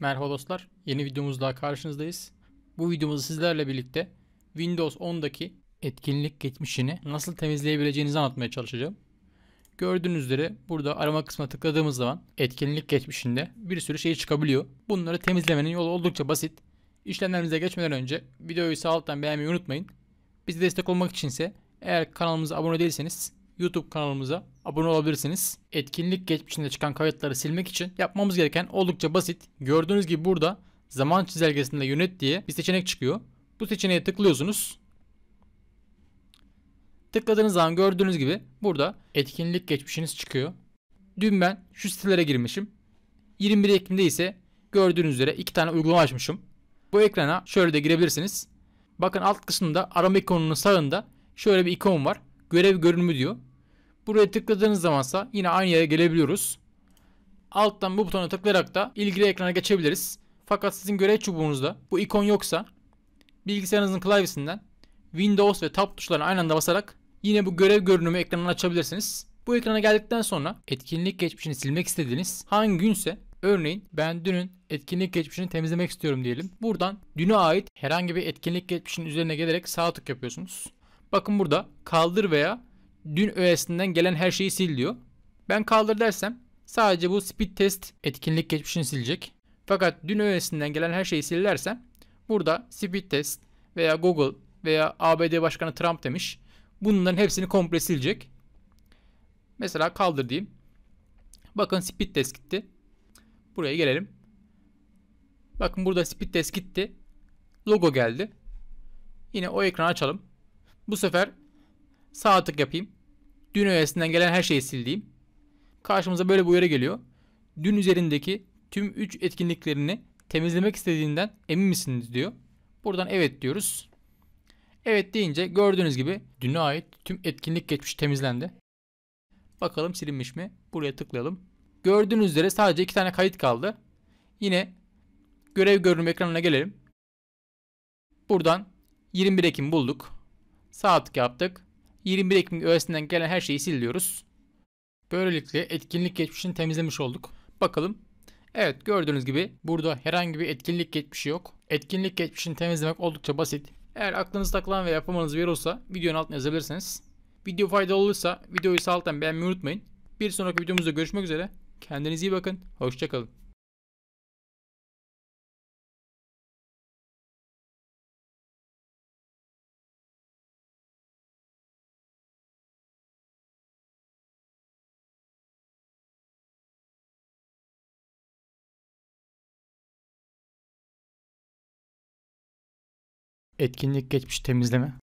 Merhaba dostlar, yeni videomuzda karşınızdayız. Bu videomuzu sizlerle birlikte Windows 10'daki etkinlik geçmişini nasıl temizleyebileceğinizi anlatmaya çalışacağım. Gördüğünüz üzere burada arama kısmına tıkladığımız zaman etkinlik geçmişinde bir sürü şey çıkabiliyor. Bunları temizlemenin yolu oldukça basit. İşlemlerimize geçmeden önce videoyu sağ alttan beğenmeyi unutmayın. Bizi destek olmak içinse eğer kanalımıza abone değilseniz YouTube kanalımıza abone olabilirsiniz. Etkinlik geçmişinde çıkan kayıtları silmek için yapmamız gereken oldukça basit. Gördüğünüz gibi burada zaman çizelgesinde yönet diye bir seçenek çıkıyor. Bu seçeneğe tıklıyorsunuz. Tıkladığınız zaman gördüğünüz gibi burada etkinlik geçmişiniz çıkıyor. Dün ben şu sitelere girmişim. 21 Ekim'de ise gördüğünüz üzere iki tane uygulama açmışım. Bu ekrana şöyle de girebilirsiniz. Bakın alt kısmında arama ikonunun sağında şöyle bir ikon var. Görev görünümü diyor. Buraya tıkladığınız zamansa yine aynı yere gelebiliyoruz. Alttan bu butona tıklayarak da ilgili ekrana geçebiliriz. Fakat sizin görev çubuğunuzda bu ikon yoksa bilgisayarınızın klavyesinden Windows ve Tab tuşlarını aynı anda basarak yine bu görev görünümü ekranını açabilirsiniz. Bu ekrana geldikten sonra etkinlik geçmişini silmek istediğiniz hangi günse örneğin ben dünün etkinlik geçmişini temizlemek istiyorum diyelim. Buradan düne ait herhangi bir etkinlik geçmişinin üzerine gelerek sağ tık yapıyorsunuz. Bakın burada kaldır veya dün öğesinden gelen her şeyi sil diyor. Ben kaldır dersem sadece bu speed test etkinlik geçmişini silecek. Fakat dün öğesinden gelen her şeyi silersem, burada speed test veya Google veya ABD Başkanı Trump demiş. Bunların hepsini komple silecek. Mesela kaldır diyeyim. Bakın speed test gitti. Buraya gelelim. Bakın burada speed test gitti. Logo geldi. Yine o ekranı açalım. Bu sefer Sağ tık yapayım. Dün öğesinden gelen her şeyi sildiğim. Karşımıza böyle bir uyarı geliyor. Dün üzerindeki tüm 3 etkinliklerini temizlemek istediğinden emin misiniz diyor. Buradan evet diyoruz. Evet deyince gördüğünüz gibi düne ait tüm etkinlik geçmiş temizlendi. Bakalım silinmiş mi? Buraya tıklayalım. Gördüğünüz üzere sadece iki tane kayıt kaldı. Yine görev görünüm ekranına gelelim. Buradan 21 Ekim bulduk. Saat yaptık. 21 ekim öğesinden gelen her şeyi siliyoruz. Böylelikle etkinlik geçmişini temizlemiş olduk. Bakalım. Evet gördüğünüz gibi burada herhangi bir etkinlik geçmişi yok. Etkinlik geçmişini temizlemek oldukça basit. Eğer aklınız takılan ve yapamanız bir olsa videonun altına yazabilirsiniz. Video faydalı olursa videoyu sağlıktan beğenmeyi unutmayın. Bir sonraki videomuzda görüşmek üzere. Kendinize iyi bakın. Hoşçakalın. Etkinlik geçmiş temizleme.